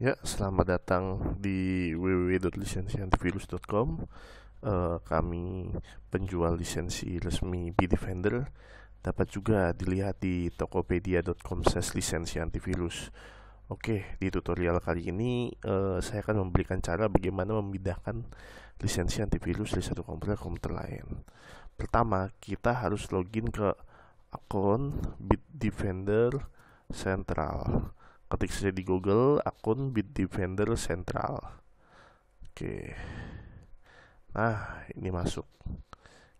Ya, selamat datang di www.lisensiantivirus.com uh, eh, Kami penjual lisensi resmi Bitdefender Dapat juga dilihat di tokopedia.com slash lisensi antivirus Oke, di tutorial kali ini uh, saya akan memberikan cara bagaimana memindahkan lisensi antivirus dari satu komputer ke komputer lain Pertama, kita harus login ke akun Bitdefender Central ketik saja di Google akun Bitdefender Central. Oke. Nah, ini masuk.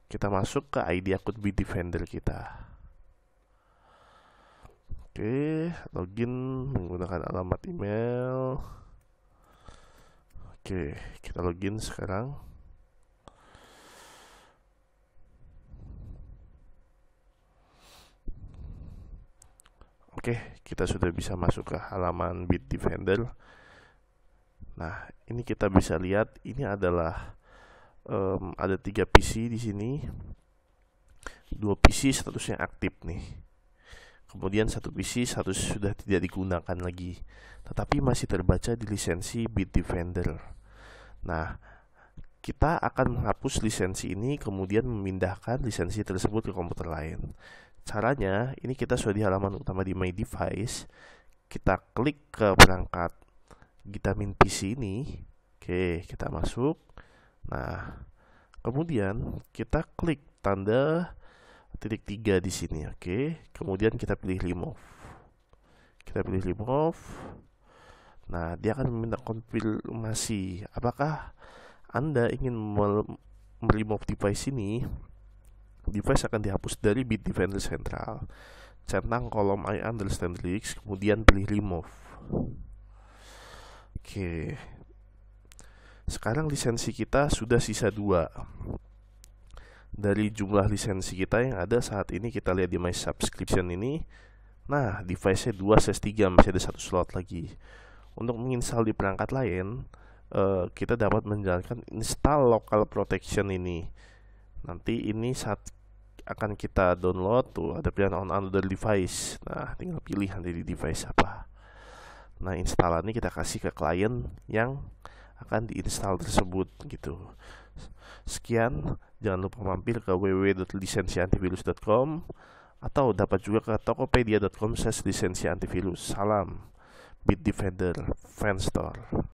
Kita masuk ke ID akun Bitdefender kita. Oke, login menggunakan alamat email. Oke, kita login sekarang. Oke, kita sudah bisa masuk ke halaman Bitdefender. Nah, ini kita bisa lihat ini adalah um, ada tiga PC di sini. Dua PC statusnya aktif nih. Kemudian satu PC status sudah tidak digunakan lagi, tetapi masih terbaca di lisensi Bitdefender. Nah, kita akan menghapus lisensi ini kemudian memindahkan lisensi tersebut ke komputer lain. Caranya, ini kita sudah di halaman utama di My Device. Kita klik ke perangkat Gitamin PC ini. Oke, kita masuk. Nah, kemudian kita klik tanda titik tiga di sini, oke. Kemudian kita pilih remove. Kita pilih remove. Nah, dia akan meminta konfirmasi apakah Anda ingin meremove device ini device akan dihapus dari bit defender sentral. Centang kolom I understand lyrics, kemudian pilih remove. Oke. Sekarang lisensi kita sudah sisa dua. Dari jumlah lisensi kita yang ada saat ini kita lihat di my subscription ini. Nah, device-nya 2 SAS 3 masih ada satu slot lagi. Untuk menginstal di perangkat lain, eh, kita dapat menjalankan install local protection ini nanti ini saat akan kita download tuh ada pilihan on another device nah tinggal pilih nanti di device apa nah instalannya kita kasih ke klien yang akan diinstal tersebut gitu sekian jangan lupa mampir ke www.lisensiantivirus.com atau dapat juga ke tokopedia.com slash lisensi antivirus salam Bitdefender Fanstore